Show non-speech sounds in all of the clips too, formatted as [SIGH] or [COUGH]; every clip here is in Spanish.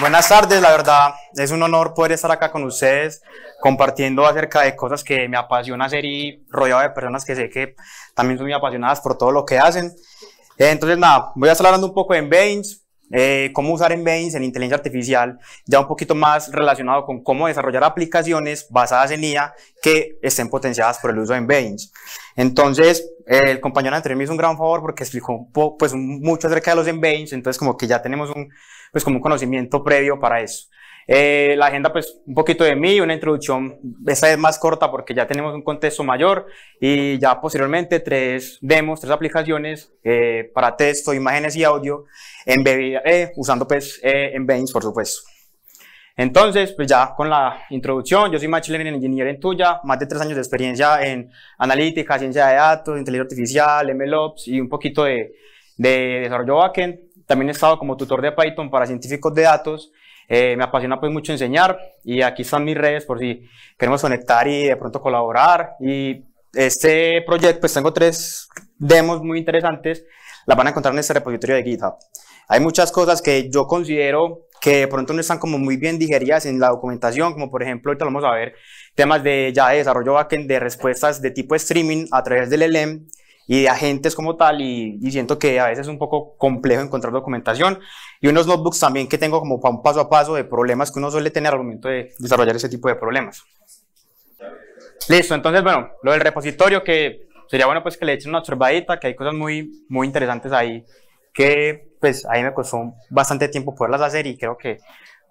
Buenas tardes, la verdad es un honor poder estar acá con ustedes compartiendo acerca de cosas que me apasiona hacer y rodeado de personas que sé que también son muy apasionadas por todo lo que hacen. Eh, entonces nada, voy a estar hablando un poco de Embeddings, eh, cómo usar en en inteligencia artificial, ya un poquito más relacionado con cómo desarrollar aplicaciones basadas en IA que estén potenciadas por el uso de Embeddings. Entonces, el compañero anterior me hizo un gran favor porque explicó pues, mucho acerca de los embeddings, entonces como que ya tenemos un pues como un conocimiento previo para eso. Eh, la agenda, pues un poquito de mí, una introducción, esa es más corta porque ya tenemos un contexto mayor y ya posteriormente tres demos, tres aplicaciones eh, para texto, imágenes y audio, embebida, eh, usando pues eh, en Bains, por supuesto. Entonces, pues ya con la introducción, yo soy Machine Learning Engineer en Tuya, más de tres años de experiencia en analítica, ciencia de datos, inteligencia artificial, MLOps y un poquito de, de desarrollo backend. También he estado como tutor de Python para científicos de datos. Eh, me apasiona pues mucho enseñar y aquí están mis redes por si queremos conectar y de pronto colaborar. Y este proyecto, pues tengo tres demos muy interesantes, las van a encontrar en este repositorio de GitHub. Hay muchas cosas que yo considero que de pronto no están como muy bien digeridas en la documentación, como por ejemplo, ahorita vamos a ver, temas de ya desarrollo backend de respuestas de tipo streaming a través del LM, e y de agentes como tal y, siento que a veces es un poco complejo encontrar documentación y unos notebooks también que tengo como para un paso a paso de problemas que uno suele tener al momento de desarrollar ese tipo de problemas. Listo, entonces bueno, lo del repositorio que sería bueno pues que le echen una observadita, que hay cosas muy, muy interesantes ahí que pues ahí me costó bastante tiempo poderlas hacer y creo que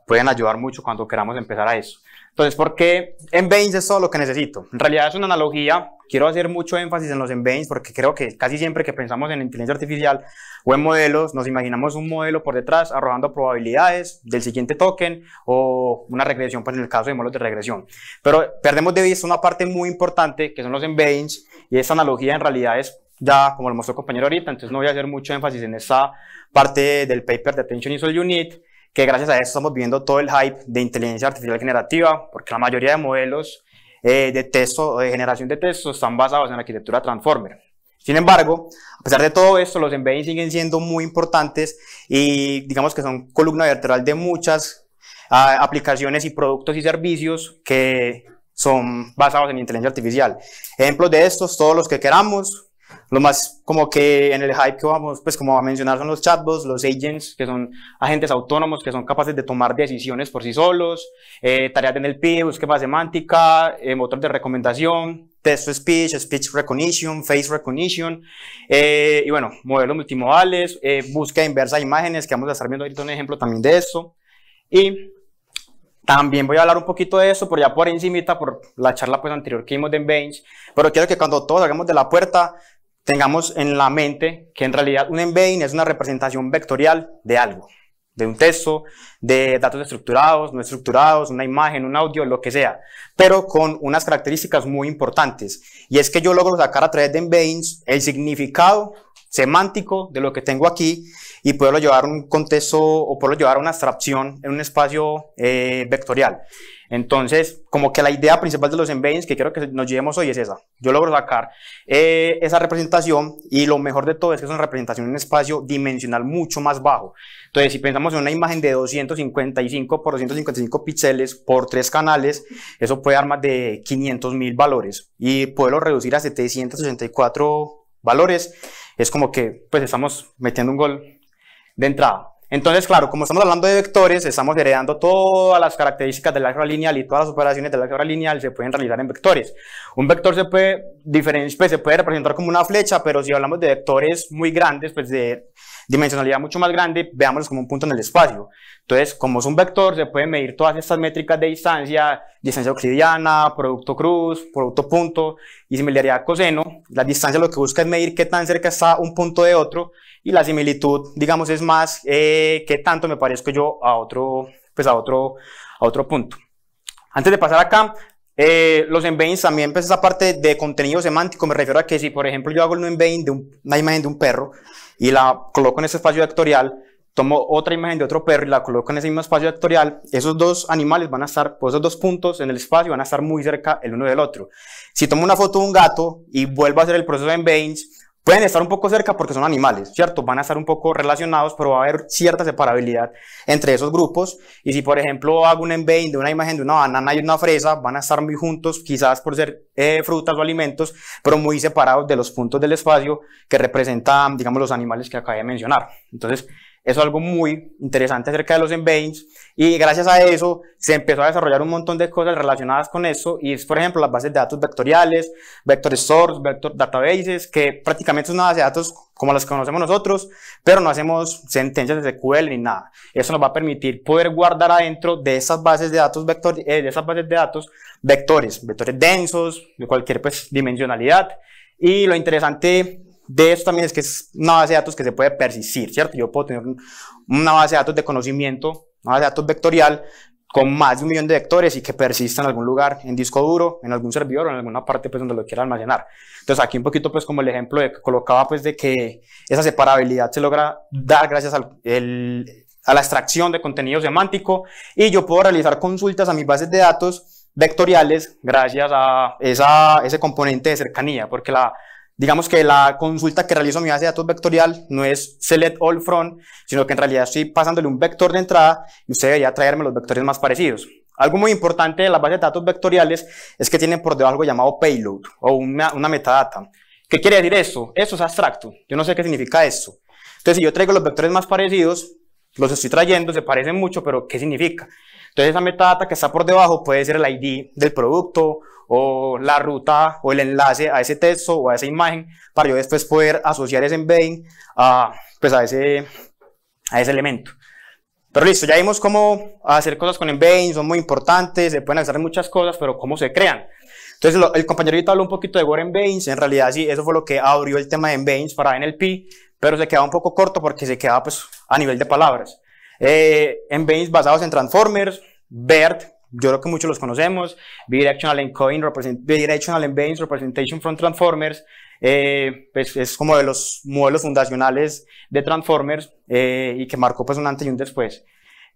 pueden ayudar mucho cuando queramos empezar a eso. Entonces, ¿por qué embeddings es todo lo que necesito? En realidad es una analogía. Quiero hacer mucho énfasis en los embeddings porque creo que casi siempre que pensamos en inteligencia artificial o en modelos, nos imaginamos un modelo por detrás arrojando probabilidades del siguiente token o una regresión, pues en el caso de modelos de regresión. Pero perdemos de vista una parte muy importante que son los embeddings y esa analogía en realidad es ya, como lo mostró el compañero ahorita, entonces no voy a hacer mucho énfasis en esa parte del paper de Attention Isol Unit, que gracias a eso estamos viendo todo el hype de inteligencia artificial generativa, porque la mayoría de modelos eh, de texto de generación de texto están basados en la arquitectura Transformer. Sin embargo, a pesar de todo esto, los embeddings siguen siendo muy importantes y digamos que son columna vertebral de muchas ah, aplicaciones y productos y servicios que son basados en inteligencia artificial. Ejemplos de estos, todos los que queramos, lo más como que en el hype que vamos, pues como a mencionar son los chatbots, los agents, que son agentes autónomos que son capaces de tomar decisiones por sí solos, eh, tareas en el PIB, búsqueda semántica, eh, motores motor de recomendación, text to speech, speech recognition, face recognition, eh, y bueno, modelos multimodales, búsqueda inversa de imágenes, que vamos a estar viendo ahorita un ejemplo también de eso. Y también voy a hablar un poquito de eso, por ya por encimita, por la charla pues anterior que hicimos de Bench, pero quiero que cuando todos salgamos de la puerta, tengamos en la mente que en realidad un embedding es una representación vectorial de algo, de un texto, de datos estructurados, no estructurados, una imagen, un audio, lo que sea, pero con unas características muy importantes. Y es que yo logro sacar a través de embeddings el significado semántico de lo que tengo aquí y poderlo llevar a un contexto o poderlo llevar a una abstracción en un espacio eh, vectorial. Entonces, como que la idea principal de los embeddings que quiero que nos llevemos hoy es esa. Yo logro sacar eh, esa representación y lo mejor de todo es que es una representación en un espacio dimensional mucho más bajo. Entonces, si pensamos en una imagen de 255 por 255 píxeles por tres canales, eso puede dar más de 500 mil valores y poderlo reducir a 764 valores. Es como que pues estamos metiendo un gol de entrada. Entonces, claro, como estamos hablando de vectores, estamos heredando todas las características del álgebra lineal y todas las operaciones del álgebra lineal se pueden realizar en vectores. Un vector se puede, pues, se puede representar como una flecha, pero si hablamos de vectores muy grandes, pues de dimensionalidad mucho más grande, veámoslo como un punto en el espacio. Entonces, como es un vector, se pueden medir todas estas métricas de distancia, distancia euclidiana, producto cruz, producto punto y similaridad coseno. La distancia lo que busca es medir qué tan cerca está un punto de otro y la similitud, digamos, es más eh, qué tanto me parezco yo a otro, pues a otro, a otro punto. Antes de pasar acá, eh, los embeddings también, pues esa parte de contenido semántico, me refiero a que si, por ejemplo, yo hago un embedding de una imagen de un perro, y la coloco en ese espacio vectorial, tomo otra imagen de otro perro y la coloco en ese mismo espacio vectorial, esos dos animales van a estar, por esos dos puntos en el espacio van a estar muy cerca el uno del otro. Si tomo una foto de un gato y vuelvo a hacer el proceso en veins, pueden estar un poco cerca porque son animales, ¿cierto? Van a estar un poco relacionados, pero va a haber cierta separabilidad entre esos grupos. Y si, por ejemplo, hago un embedding de una imagen de una banana y una fresa, van a estar muy juntos, quizás por ser eh, frutas o alimentos, pero muy separados de los puntos del espacio que representan, digamos, los animales que acabé de mencionar. Entonces, es algo muy interesante acerca de los embeddings y gracias a eso se empezó a desarrollar un montón de cosas relacionadas con eso y es por ejemplo las bases de datos vectoriales, vector source, vector databases, que prácticamente son una base de datos como las conocemos nosotros, pero no hacemos sentencias de SQL ni nada. Eso nos va a permitir poder guardar adentro de esas bases de datos vector, eh, de esas bases de datos vectores, vectores densos, de cualquier pues, dimensionalidad. Y lo interesante de eso también es que es una base de datos que se puede persistir, ¿cierto? Yo puedo tener una base de datos de conocimiento, una base de datos vectorial con más de un millón de vectores y que persista en algún lugar, en disco duro, en algún servidor o en alguna parte pues donde lo quiera almacenar. Entonces aquí un poquito pues como el ejemplo que colocaba pues de que esa separabilidad se logra dar gracias a la extracción de contenido semántico y yo puedo realizar consultas a mis bases de datos vectoriales gracias a ese componente de cercanía, porque la digamos que la consulta que realizo en mi base de datos vectorial no es select all from, sino que en realidad estoy pasándole un vector de entrada y usted debería traerme los vectores más parecidos. Algo muy importante de las bases de datos vectoriales es que tienen por debajo algo llamado payload o una, una metadata. ¿Qué quiere decir eso? Eso es abstracto. Yo no sé qué significa eso. Entonces, si yo traigo los vectores más parecidos, los estoy trayendo, se parecen mucho, pero ¿qué significa? Entonces, esa metadata que está por debajo puede ser el ID del producto o la ruta o el enlace a ese texto o a esa imagen para yo después poder asociar ese embedding a, pues a, ese, a ese elemento. Pero listo, ya vimos cómo hacer cosas con embedding, son muy importantes, se pueden hacer muchas cosas, pero cómo se crean. Entonces el el compañerito habló un poquito de Word Embeddings, en realidad sí, eso fue lo que abrió el tema de Embeddings para NLP, pero se quedaba un poco corto porque se quedaba pues a nivel de palabras. Eh, embeddings basados en Transformers, BERT, yo creo que muchos los conocemos, Bidirectional Coin, Bidirectional Bains, Representation from Transformers, eh, pues es como de los modelos fundacionales de Transformers eh, y que marcó pues un antes y un después.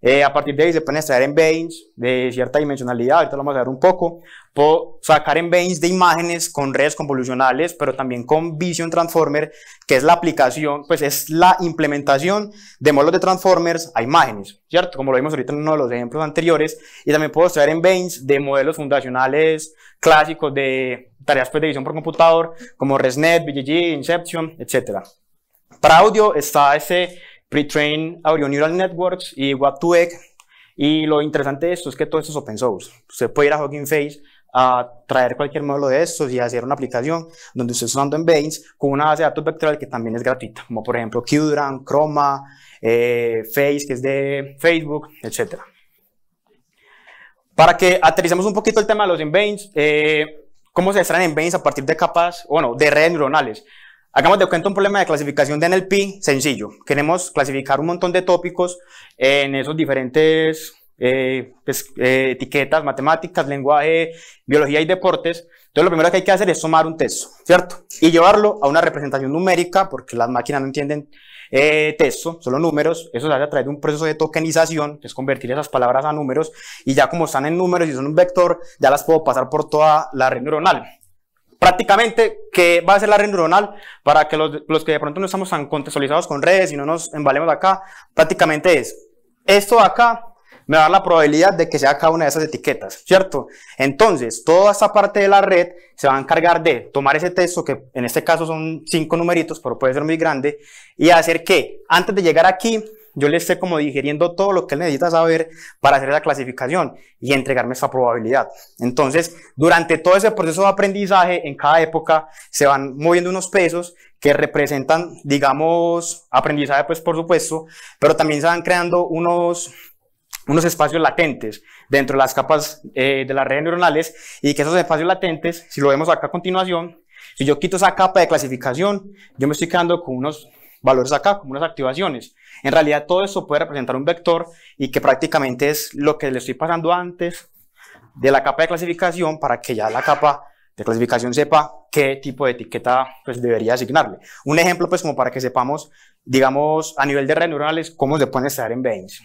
Eh, a partir de ahí se pueden extraer en veins de cierta dimensionalidad, ahorita lo vamos a ver un poco. Puedo sacar en veins de imágenes con redes convolucionales, pero también con Vision Transformer, que es la aplicación, pues es la implementación de modelos de Transformers a imágenes, ¿cierto? Como lo vimos ahorita en uno de los ejemplos anteriores. Y también puedo extraer en veins de modelos fundacionales clásicos de tareas pues, de visión por computador, como ResNet, VGG, Inception, etc. Para audio está ese Pretrain Audio Neural Networks y web 2 eg Y lo interesante de esto es que todo esto es open source. Usted puede ir a Hugging Face a traer cualquier modelo de estos y hacer una aplicación donde usted está usando en con una base de datos vectorial que también es gratuita, como por ejemplo QDRAM, Chroma, eh, Face, que es de Facebook, etc. Para que aterricemos un poquito el tema de los Embeddings, eh, ¿cómo se extraen Embeddings a partir de capas, bueno, de redes neuronales? Hagamos de cuenta un problema de clasificación de NLP sencillo. Queremos clasificar un montón de tópicos en esos diferentes eh, pues, eh, etiquetas, matemáticas, lenguaje, biología y deportes. Entonces, lo primero que hay que hacer es sumar un texto, ¿cierto? Y llevarlo a una representación numérica, porque las máquinas no entienden eh, texto, solo números. Eso se hace a través de un proceso de tokenización, que es convertir esas palabras a números. Y ya como están en números y son un vector, ya las puedo pasar por toda la red neuronal prácticamente que va a ser la red neuronal para que los, los, que de pronto no estamos tan contextualizados con redes y no nos embalemos acá, prácticamente es esto acá me va a dar la probabilidad de que sea cada una de esas etiquetas, ¿cierto? Entonces, toda esta parte de la red se va a encargar de tomar ese texto, que en este caso son cinco numeritos, pero puede ser muy grande, y hacer que antes de llegar aquí, yo le esté como digiriendo todo lo que él necesita saber para hacer la clasificación y entregarme esa probabilidad. Entonces, durante todo ese proceso de aprendizaje, en cada época se van moviendo unos pesos que representan, digamos, aprendizaje, pues por supuesto, pero también se van creando unos, unos espacios latentes dentro de las capas eh, de las redes neuronales y que esos espacios latentes, si lo vemos acá a continuación, si yo quito esa capa de clasificación, yo me estoy quedando con unos valores acá, como unas activaciones. En realidad todo eso puede representar un vector y que prácticamente es lo que le estoy pasando antes de la capa de clasificación para que ya la capa de clasificación sepa qué tipo de etiqueta pues, debería asignarle. Un ejemplo pues como para que sepamos, digamos, a nivel de redes neuronales, cómo se pueden estar en veins.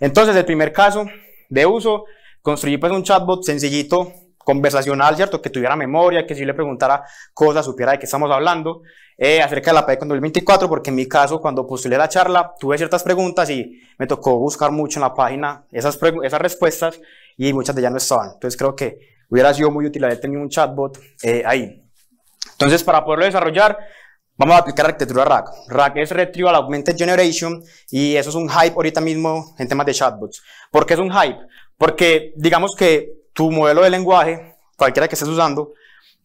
Entonces, el primer caso de uso, construir pues un chatbot sencillito conversacional, ¿cierto? Que tuviera memoria, que si le preguntara cosas, supiera de qué estamos hablando eh, acerca de la PAE con 2024, porque en mi caso, cuando postulé la charla, tuve ciertas preguntas y me tocó buscar mucho en la página esas, esas respuestas y muchas de ellas no estaban. Entonces creo que hubiera sido muy útil haber tenido un chatbot eh, ahí. Entonces, para poderlo desarrollar, vamos a aplicar arquitectura RAG. RAG es Retrieval Augmented Generation y eso es un hype ahorita mismo en temas de chatbots. ¿Por qué es un hype? Porque digamos que tu modelo de lenguaje, cualquiera que estés usando,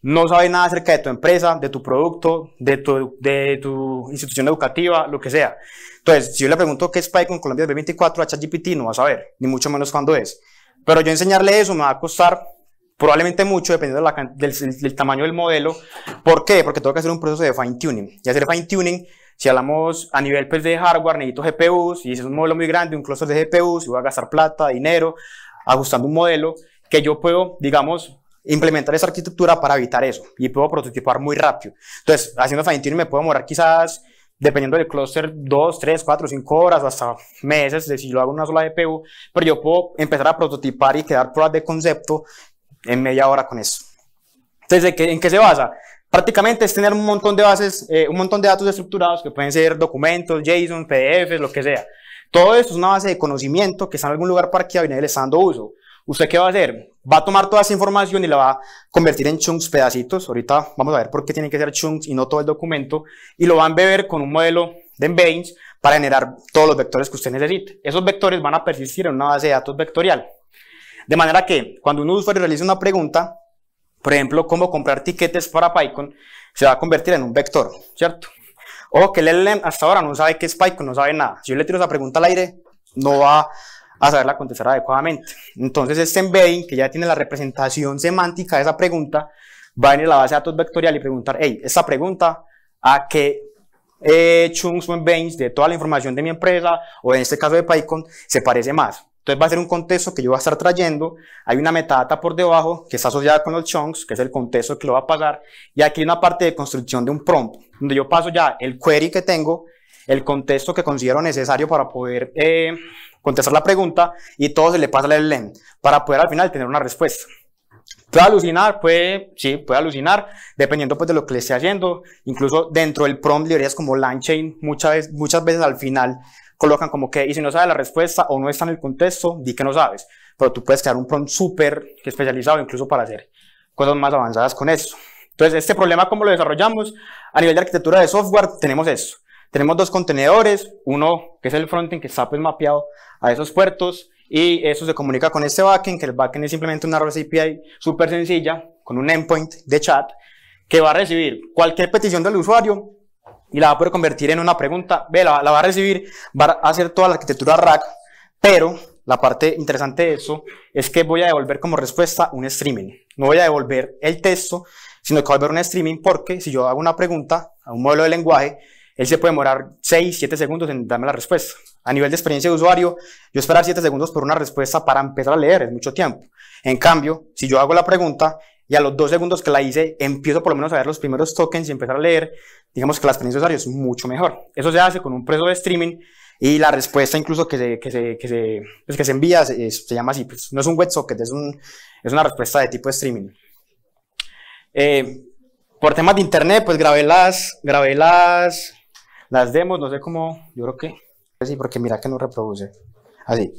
no sabe nada acerca de tu empresa, de tu producto, de tu, de tu institución educativa, lo que sea. Entonces, si yo le pregunto qué es Python Colombia 2024 24 ChatGPT, no va a saber, ni mucho menos cuándo es. Pero yo enseñarle eso me va a costar probablemente mucho dependiendo del, tamaño del modelo. ¿Por qué? Porque tengo que hacer un proceso de fine tuning. Y hacer fine tuning, si hablamos a nivel pues, de hardware, necesito GPUs, y es un modelo muy grande, un clúster de GPUs, y voy a gastar plata, dinero, ajustando un modelo que yo puedo, digamos, implementar esa arquitectura para evitar eso y puedo prototipar muy rápido. Entonces, haciendo fine tuning me puedo demorar quizás, dependiendo del cluster, dos, tres, cuatro, cinco horas hasta meses si lo hago una sola GPU, pero yo puedo empezar a prototipar y quedar pruebas de concepto en media hora con eso. Entonces, ¿en qué se basa? prácticamente es tener un montón de bases, eh, un montón de datos estructurados que pueden ser documentos, JSON, PDFs, lo que sea. Todo esto es una base de conocimiento que está en algún lugar parqueado y nadie le está dando uso. ¿Usted qué va a hacer? Va a tomar toda esa información y la va a convertir en chunks, pedacitos. Ahorita vamos a ver por qué tienen que ser chunks y no todo el documento. Y lo va a embeber con un modelo de embeddings para generar todos los vectores que usted necesite. Esos vectores van a persistir en una base de datos vectorial. De manera que cuando un usuario realiza una pregunta, por ejemplo, cómo comprar tiquetes para Python, se va a convertir en un vector, ¿cierto? O que el LLM hasta ahora no sabe qué es Python, no sabe nada. Si yo le tiro esa pregunta al aire, no va a a saberla contestar adecuadamente. Entonces este embedding, que ya tiene la representación semántica de esa pregunta, va a venir a la base de datos vectorial y preguntar, hey, esta pregunta, ¿a qué eh, chunks o embeddings de toda la información de mi empresa, o en este caso de PyCon, se parece más? Entonces va a ser un contexto que yo voy a estar trayendo, hay una metadata por debajo que está asociada con los chunks, que es el contexto que lo va a pagar. y aquí hay una parte de construcción de un prompt, donde yo paso ya el query que tengo, el contexto que considero necesario para poder... Eh, contestar la pregunta y todo se le pasa al LLM para poder al final tener una respuesta. Puede alucinar, puede, sí, puede alucinar, dependiendo pues de lo que le esté haciendo. Incluso dentro del prompt, librerías como LangChain, muchas veces, muchas veces al final colocan como que, y si no sabes la respuesta o no está en el contexto, di que no sabes. Pero tú puedes crear un prompt súper especializado incluso para hacer cosas más avanzadas con eso. Entonces, este problema, ¿cómo lo desarrollamos? A nivel de arquitectura de software, tenemos eso. Tenemos dos contenedores, uno que es el frontend que está pues mapeado a esos puertos y eso se comunica con este backend, que el backend es simplemente una API súper sencilla con un endpoint de chat que va a recibir cualquier petición del usuario y la va a poder convertir en una pregunta, ve, la, va a recibir, va a hacer toda la arquitectura rack, pero la parte interesante de eso es que voy a devolver como respuesta un streaming. No voy a devolver el texto, sino que voy a devolver un streaming porque si yo hago una pregunta a un modelo de lenguaje, él se puede demorar 6, 7 segundos en darme la respuesta. A nivel de experiencia de usuario, yo esperar 7 segundos por una respuesta para empezar a leer es mucho tiempo. En cambio, si yo hago la pregunta y a los 2 segundos que la hice, empiezo por lo menos a ver los primeros tokens y empezar a leer, digamos que la experiencia de usuario es mucho mejor. Eso se hace con un precio de streaming y la respuesta incluso que se, que pues, envía se, llama así. Pues, no es un WebSocket, es, es una respuesta de tipo streaming. Eh, por temas de internet, pues grabé las, grabé las, las demos, no sé cómo, yo creo que, sí, porque mira que no reproduce. Así.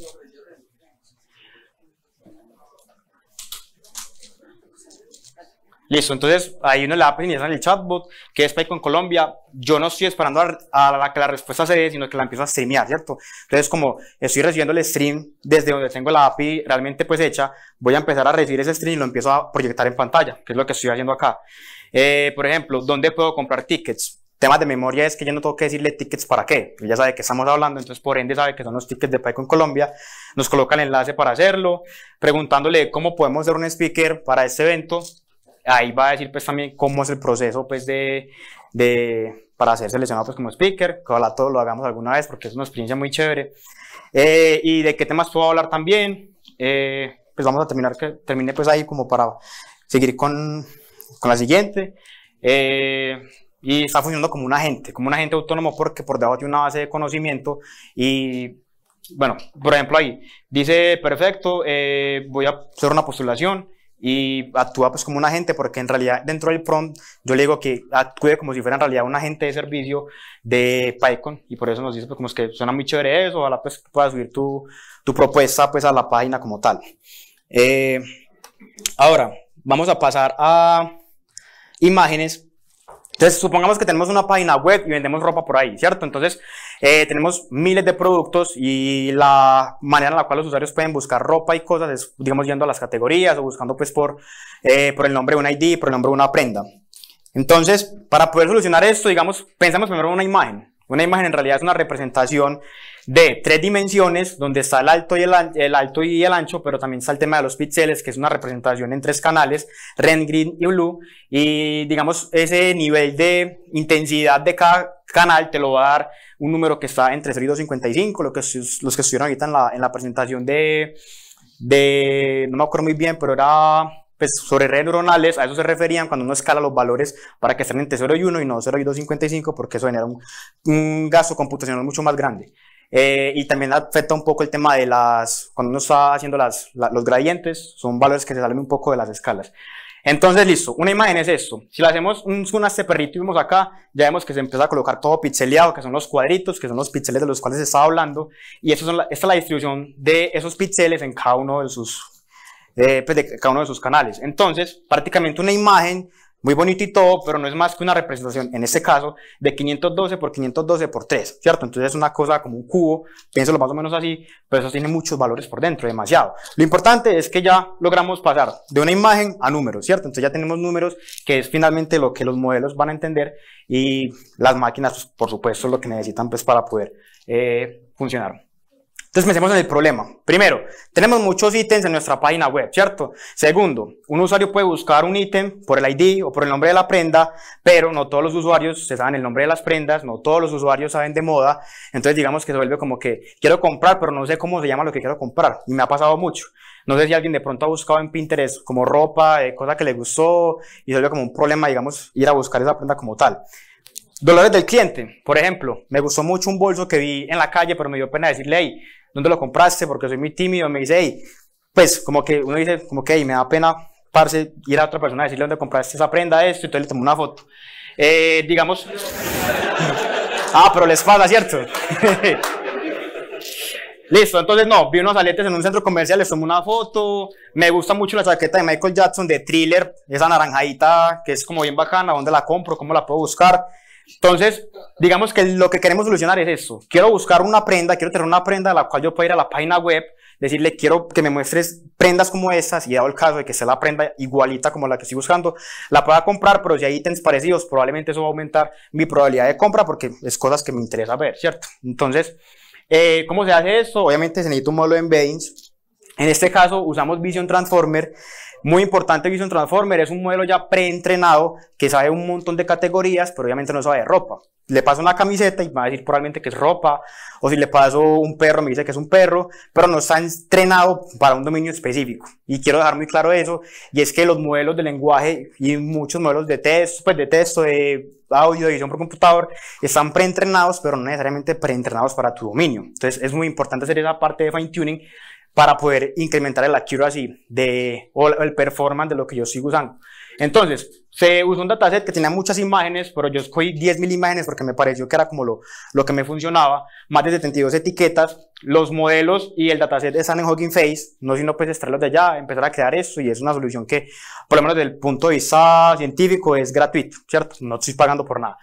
Listo, entonces ahí uno la API en el chatbot, que es Paycon Colombia. Yo no estoy esperando a, la que la respuesta se dé, sino que la empiezo a streamear, ¿cierto? Entonces, como estoy recibiendo el stream desde donde tengo la API realmente pues hecha, voy a empezar a recibir ese stream y lo empiezo a proyectar en pantalla, que es lo que estoy haciendo acá. Eh, por ejemplo, ¿dónde puedo comprar tickets? Tema de memoria es que yo no tengo que decirle tickets para qué. Ella sabe que estamos hablando, entonces por ende sabe que son los tickets de en Colombia. Nos coloca el enlace para hacerlo, preguntándole cómo podemos ser un speaker para este evento. Ahí va a decir pues también cómo es el proceso pues de, de para ser seleccionado pues como speaker, que ojalá todos lo hagamos alguna vez porque es una experiencia muy chévere. Eh, y de qué temas puedo hablar también. Eh, pues vamos a terminar, que termine pues ahí como para seguir con, con la siguiente. Eh, y está funcionando como un agente, como un agente autónomo porque por debajo tiene una base de conocimiento y bueno, por ejemplo ahí dice, perfecto, eh, voy a hacer una postulación y actúa pues como un agente porque en realidad dentro del prompt yo le digo que actúe como si fuera en realidad un agente de servicio de PyCon y por eso nos dice pues como es que suena muy chévere eso, ojalá pues, puedas subir tu, propuesta pues a la página como tal. Eh, ahora, vamos a pasar a imágenes entonces, supongamos que tenemos una página web y vendemos ropa por ahí, ¿cierto? Entonces, eh, tenemos miles de productos y la manera en la cual los usuarios pueden buscar ropa y cosas es, digamos, yendo a las categorías o buscando, pues, por, eh, por el nombre de un ID, por el nombre de una prenda. Entonces, para poder solucionar esto, digamos, pensamos primero en una imagen. Una imagen en realidad es una representación de tres dimensiones, donde está el alto y el, alto y el ancho, pero también está el tema de los píxeles, que es una representación en tres canales, red, green y blue. Y digamos, ese nivel de intensidad de cada canal te lo va a dar un número que está entre 0 y 255, lo que, los que estuvieron ahorita en la, en la presentación de, de, no me acuerdo muy bien, pero era pues, sobre redes neuronales, a eso se referían cuando uno escala los valores para que estén entre 0 y 1 y no 0 y 2,55 porque eso genera un, gasto computacional mucho más grande. Eh, y también afecta un poco el tema de las, cuando uno está haciendo las, los gradientes, son valores que se salen un poco de las escalas. Entonces, listo, una imagen es esto. Si le hacemos un zoom a este perrito y vemos acá, ya vemos que se empieza a colocar todo pixeleado, que son los cuadritos, que son los píxeles de los cuales se estaba hablando, y eso son esta es la distribución de esos píxeles en cada uno de sus de, eh, pues, de cada uno de sus canales. Entonces, prácticamente una imagen muy bonita y todo, pero no es más que una representación, en este caso, de 512 por 512 por 3, ¿cierto? Entonces es una cosa como un cubo, piénselo más o menos así, pero eso tiene muchos valores por dentro, demasiado. Lo importante es que ya logramos pasar de una imagen a números, ¿cierto? Entonces ya tenemos números, que es finalmente lo que los modelos van a entender y las máquinas, pues, por supuesto, lo que necesitan pues para poder eh, funcionar. Entonces pensemos en el problema. Primero, tenemos muchos ítems en nuestra página web, ¿cierto? Segundo, un usuario puede buscar un ítem por el ID o por el nombre de la prenda, pero no todos los usuarios se saben el nombre de las prendas, no todos los usuarios saben de moda, entonces digamos que se vuelve como que quiero comprar, pero no sé cómo se llama lo que quiero comprar, y me ha pasado mucho. No sé si alguien de pronto ha buscado en Pinterest como ropa, eh, cosa que le gustó, y se vuelve como un problema, digamos, ir a buscar esa prenda como tal. Dolores del cliente, por ejemplo, me gustó mucho un bolso que vi en la calle, pero me dio pena decirle, hey, ¿dónde lo compraste? Porque soy muy tímido, me dice, hey, pues como que uno dice, como que me da pena, parce, ir a otra persona a decirle dónde compraste esa prenda, esto, y entonces le tomo una foto. Eh, digamos... [LAUGHS] ah, pero la espada, ¿cierto? [LAUGHS] Listo, entonces no, vi unos aletes en un centro comercial, les tomé una foto. Me gusta mucho la chaqueta de Michael Jackson de thriller, esa naranjadita que es como bien bacana, ¿dónde la compro? ¿Cómo la puedo buscar? Entonces, digamos que lo que queremos solucionar es eso. Quiero buscar una prenda, quiero tener una prenda a la cual yo pueda ir a la página web, decirle, quiero que me muestres prendas como esas y dado el caso de que sea la prenda igualita como la que estoy buscando, la pueda comprar, pero si hay ítems parecidos, probablemente eso va a aumentar mi probabilidad de compra porque es cosas que me interesa ver, ¿cierto? Entonces, eh, ¿cómo se hace esto? Obviamente se necesita un modelo de embeddings. En este caso usamos Vision Transformer muy importante Vision Transformer, es un modelo ya preentrenado que sabe un montón de categorías, pero obviamente no sabe de ropa. Le paso una camiseta y me va a decir probablemente que es ropa, o si le paso un perro me dice que es un perro, pero no está entrenado para un dominio específico. Y quiero dejar muy claro eso, y es que los modelos de lenguaje y muchos modelos de texto, pues de texto, de audio, de edición por computador, están preentrenados, pero no necesariamente preentrenados para tu dominio. Entonces es muy importante hacer esa parte de fine tuning para poder incrementar el accuracy de, o el performance de lo que yo sigo usando. Entonces, se usó un dataset que tenía muchas imágenes, pero yo escogí 10.000 imágenes porque me pareció que era como lo, lo que me funcionaba, más de 72 etiquetas, los modelos y el dataset están en Hugging Face, no sino pues extraerlos de allá, empezar a crear eso y es una solución que, por lo menos desde el punto de vista científico, es gratuito, ¿cierto? No estoy pagando por nada.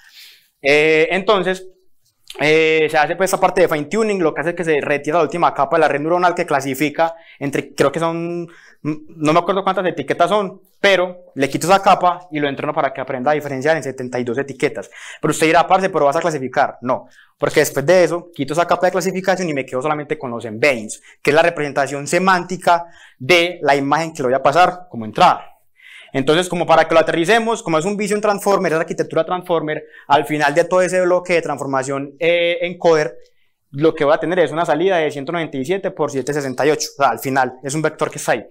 Eh, entonces, eh, se hace pues esta parte de fine tuning, lo que hace es que se retira la última capa de la red neuronal que clasifica entre, creo que son, mm, no me acuerdo cuántas etiquetas son, pero le quito esa capa y lo entreno para que aprenda a diferenciar en 72 etiquetas. Pero usted dirá, parce, pero vas a clasificar. No, porque después de eso quito esa capa de clasificación y me quedo solamente con los embeddings, que es la representación semántica de la imagen que le voy a pasar como entrada. Entonces, como para que lo aterricemos, como es un Vision Transformer, es arquitectura Transformer, al final de todo ese bloque de transformación eh, encoder, lo que va a tener es una salida de 197 por 768. O sea, al final, es un vector que está ahí.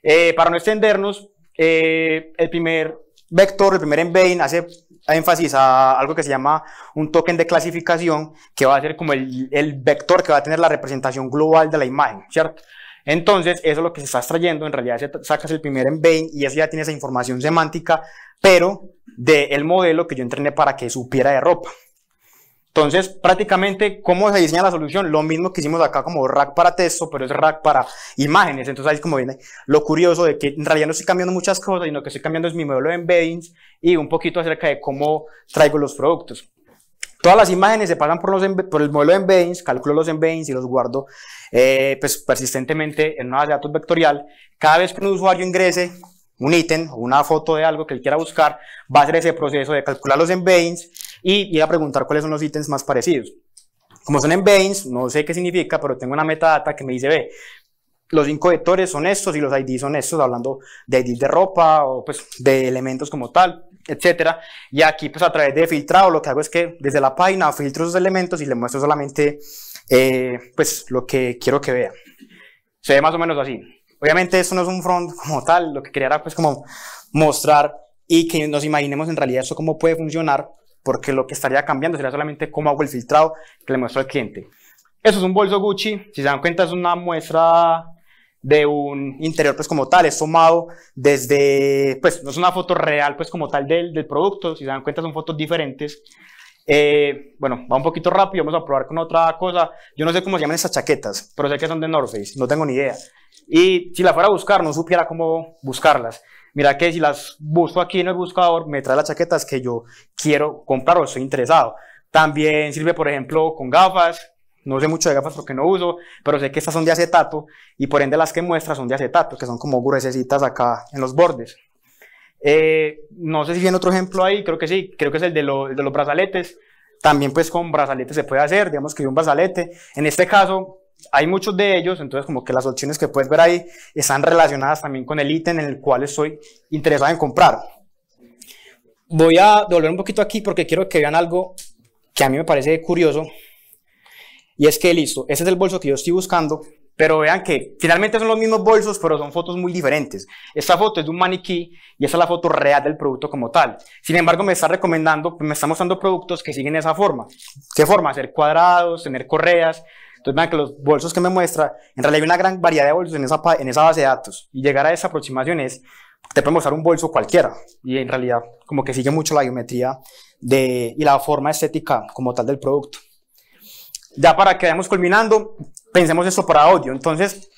Eh, para no extendernos, eh, el primer vector, el primer embedding, hace énfasis a algo que se llama un token de clasificación, que va a ser como el, el vector que va a tener la representación global de la imagen, ¿cierto? Entonces, eso es lo que se está extrayendo. En realidad, sacas el primer embedding y ese ya tiene esa información semántica, pero del modelo que yo entrené para que supiera de ropa. Entonces, prácticamente, ¿cómo se diseña la solución? Lo mismo que hicimos acá como rack para texto, pero es rack para imágenes. Entonces, ahí es como viene lo curioso de que en realidad no estoy cambiando muchas cosas, sino que estoy cambiando es mi modelo de embeddings y un poquito acerca de cómo traigo los productos. Todas las imágenes se pasan por, los, el modelo de embeddings, calculo los embeddings y los guardo eh, pues, persistentemente en una base de datos vectorial. Cada vez que un usuario ingrese un ítem o una foto de algo que él quiera buscar, va a hacer ese proceso de calcular los embeddings y ir a preguntar cuáles son los ítems más parecidos. Como son embeddings, no sé qué significa, pero tengo una metadata que me dice, B los cinco vectores son estos y los IDs son estos, hablando de ID de ropa o pues de elementos como tal, etcétera. Y aquí pues a través de filtrado lo que hago es que desde la página filtro esos elementos y le muestro solamente eh, pues lo que quiero que vea. Se ve más o menos así. Obviamente esto no es un front como tal, lo que quería era pues como mostrar y que nos imaginemos en realidad eso cómo puede funcionar, porque lo que estaría cambiando sería solamente cómo hago el filtrado que le muestro al cliente. Eso es un bolso Gucci, si se dan cuenta es una muestra de un interior pues como tal, es tomado desde, pues no es una foto real pues como tal del, producto, si se dan cuenta son fotos diferentes. Eh, bueno, va un poquito rápido, vamos a probar con otra cosa. Yo no sé cómo se llaman esas chaquetas, pero sé que son de North Face, no tengo ni idea. Y si la fuera a buscar, no supiera cómo buscarlas. Mira que si las busco aquí en el buscador, me trae las chaquetas que yo quiero comprar o estoy interesado. También sirve, por ejemplo, con gafas, no sé mucho de gafas porque no uso, pero sé que estas son de acetato y por ende las que muestras son de acetato, que son como gruesecitas acá en los bordes. Eh, no sé si viene otro ejemplo ahí, creo que sí, creo que es el de, los brazaletes. También pues con brazaletes se puede hacer, digamos que hay un brazalete. En este caso hay muchos de ellos, entonces como que las opciones que puedes ver ahí están relacionadas también con el ítem en el cual estoy interesado en comprar. Voy a volver un poquito aquí porque quiero que vean algo que a mí me parece curioso y es que listo, ese es el bolso que yo estoy buscando, pero vean que finalmente son los mismos bolsos, pero son fotos muy diferentes. Esta foto es de un maniquí y esa es la foto real del producto como tal. Sin embargo, me está recomendando, me está mostrando productos que siguen esa forma. ¿Qué forma? Ser cuadrados, tener correas. Entonces vean que los bolsos que me muestra, en realidad hay una gran variedad de bolsos en esa, en esa base de datos. Y llegar a esa aproximación es, te pueden mostrar un bolso cualquiera. Y en realidad como que sigue mucho la geometría de, y la forma estética como tal del producto ya para que vayamos culminando, pensemos eso para audio. Entonces,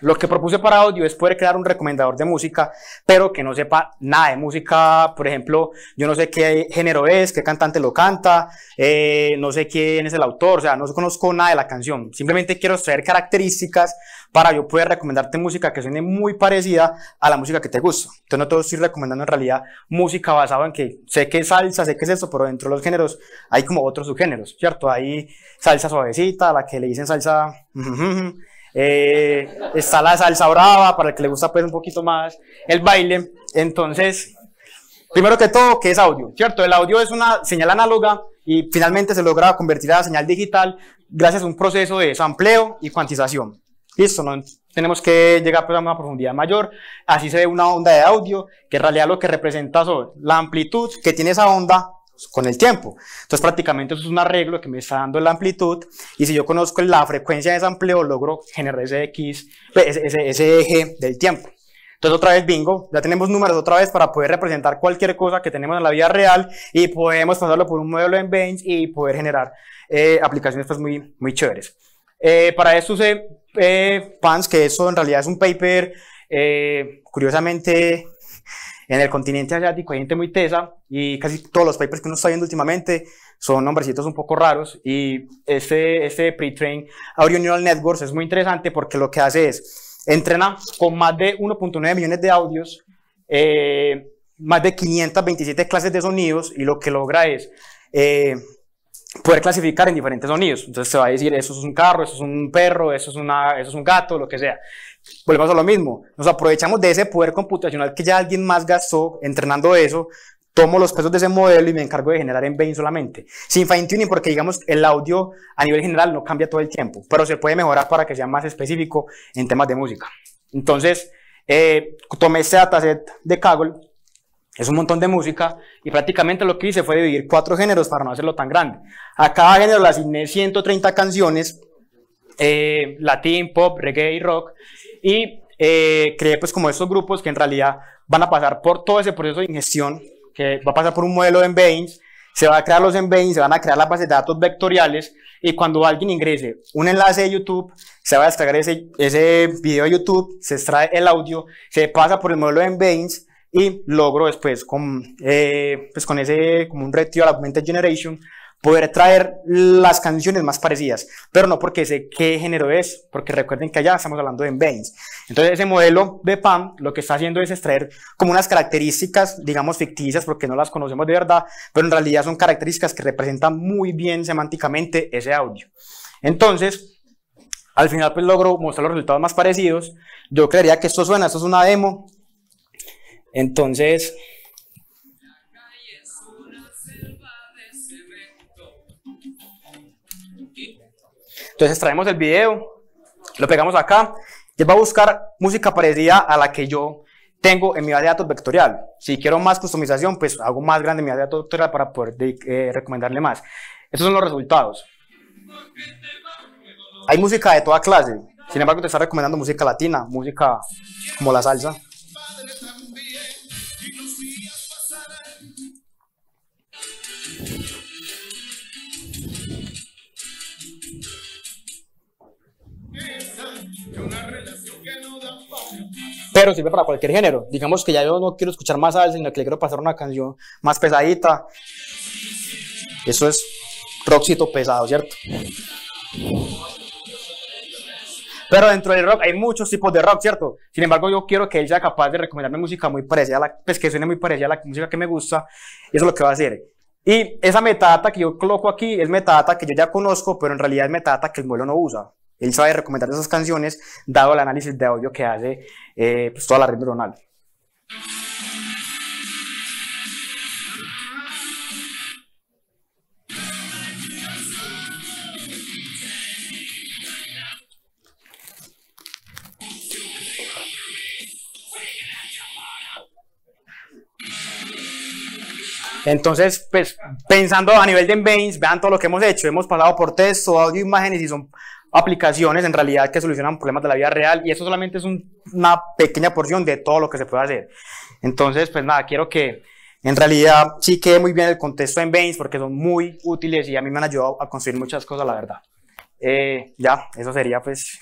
lo que propuse para audio es poder crear un recomendador de música, pero que no sepa nada de música. Por ejemplo, yo no sé qué género es, qué cantante lo canta, eh, no sé quién es el autor, o sea, no conozco nada de la canción. Simplemente quiero traer características para yo poder recomendarte música que suene muy parecida a la música que te gusta. Entonces, no te estoy recomendando en realidad música basada en que sé que es salsa, sé que es eso, pero dentro de los géneros hay como otros subgéneros, ¿cierto? Hay salsa suavecita, la que le dicen salsa. [LAUGHS] Eh, está la salsa brava para el que le gusta pues un poquito más el baile. Entonces, primero que todo, que es audio? ¿Cierto? El audio es una señal análoga y finalmente se logra convertir a señal digital gracias a un proceso de sampleo y cuantización. Listo, no tenemos que llegar pues, a una profundidad mayor. Así se ve una onda de audio, que en realidad lo que representa son la amplitud que tiene esa onda pues, con el tiempo. Entonces prácticamente eso es un arreglo que me está dando la amplitud y si yo conozco la frecuencia de desampleo logro generar ese X, pues, ese, eje del tiempo. Entonces otra vez bingo, ya tenemos números otra vez para poder representar cualquier cosa que tenemos en la vida real y podemos pasarlo por un modelo en Bench y poder generar eh, aplicaciones pues muy, muy chéveres. Eh, para esto usé eh, PANS, que eso en realidad es un paper eh, curiosamente en el continente asiático hay gente muy tesa y casi todos los papers que uno está viendo últimamente son nombrecitos un poco raros y este, este pre-train Audio Neural Networks es muy interesante porque lo que hace es entrena con más de 1.9 millones de audios, eh, más de 527 clases de sonidos y lo que logra es eh, poder clasificar en diferentes sonidos. Entonces se va a decir, eso es un carro, eso es un perro, eso es, una, eso es un gato, lo que sea volvemos a lo mismo, nos aprovechamos de ese poder computacional que ya alguien más gastó entrenando eso, tomo los pesos de ese modelo y me encargo de generar en Bain solamente, sin fine tuning porque digamos el audio a nivel general no cambia todo el tiempo, pero se puede mejorar para que sea más específico en temas de música. Entonces, eh, tomé ese dataset de Kaggle, es un montón de música y prácticamente lo que hice fue dividir cuatro géneros para no hacerlo tan grande. A cada género le asigné 130 canciones, eh, latín, pop, reggae y rock, y eh, creé pues como estos grupos que en realidad van a pasar por todo ese proceso de ingestión, que va a pasar por un modelo de embeddings, se van a crear los embeddings, se van a crear las bases de datos vectoriales y cuando alguien ingrese un enlace de YouTube, se va a descargar ese, ese video de YouTube, se extrae el audio, se pasa por el modelo de embeddings y logro después con, eh, pues con ese, como un retiro la augmented generation, poder traer las canciones más parecidas, pero no porque sé qué género es, porque recuerden que allá estamos hablando de Bains. Entonces ese modelo de PAM lo que está haciendo es extraer como unas características, digamos, ficticias, porque no las conocemos de verdad, pero en realidad son características que representan muy bien semánticamente ese audio. Entonces, al final pues logro mostrar los resultados más parecidos. Yo creería que esto suena, esto es una demo. Entonces, Entonces traemos el video, lo pegamos acá y va a buscar música parecida a la que yo tengo en mi base de datos vectorial. Si quiero más customización, pues hago más grande mi base de datos vectorial para poder eh, recomendarle más. Estos son los resultados. Hay música de toda clase. Sin embargo, te está recomendando música latina, música como la salsa. pero sirve para cualquier género. Digamos que ya yo no quiero escuchar más salsa, sino que le quiero pasar una canción más pesadita. Eso es rockcito pesado, ¿cierto? Pero dentro del rock hay muchos tipos de rock, ¿cierto? Sin embargo, yo quiero que él sea capaz de recomendarme música muy parecida, la, pues, que suene muy parecida a la música que me gusta, y eso es lo que va a hacer. Y esa metadata que yo coloco aquí es metadata que yo ya conozco, pero en realidad es metadata que el modelo no usa. Él sabe recomendar esas canciones, dado el análisis de audio que hace eh, pues, toda la red neuronal. Entonces, pues, pensando a nivel de Bains, vean todo lo que hemos hecho. Hemos pasado por texto, audio, imágenes y son aplicaciones en realidad que solucionan problemas de la vida real y eso solamente es una pequeña porción de todo lo que se puede hacer. Entonces, pues nada, quiero que en realidad sí quede muy bien el contexto en Bains porque son muy útiles y a mí me han ayudado a construir muchas cosas, la verdad. Eh, ya, eso sería pues...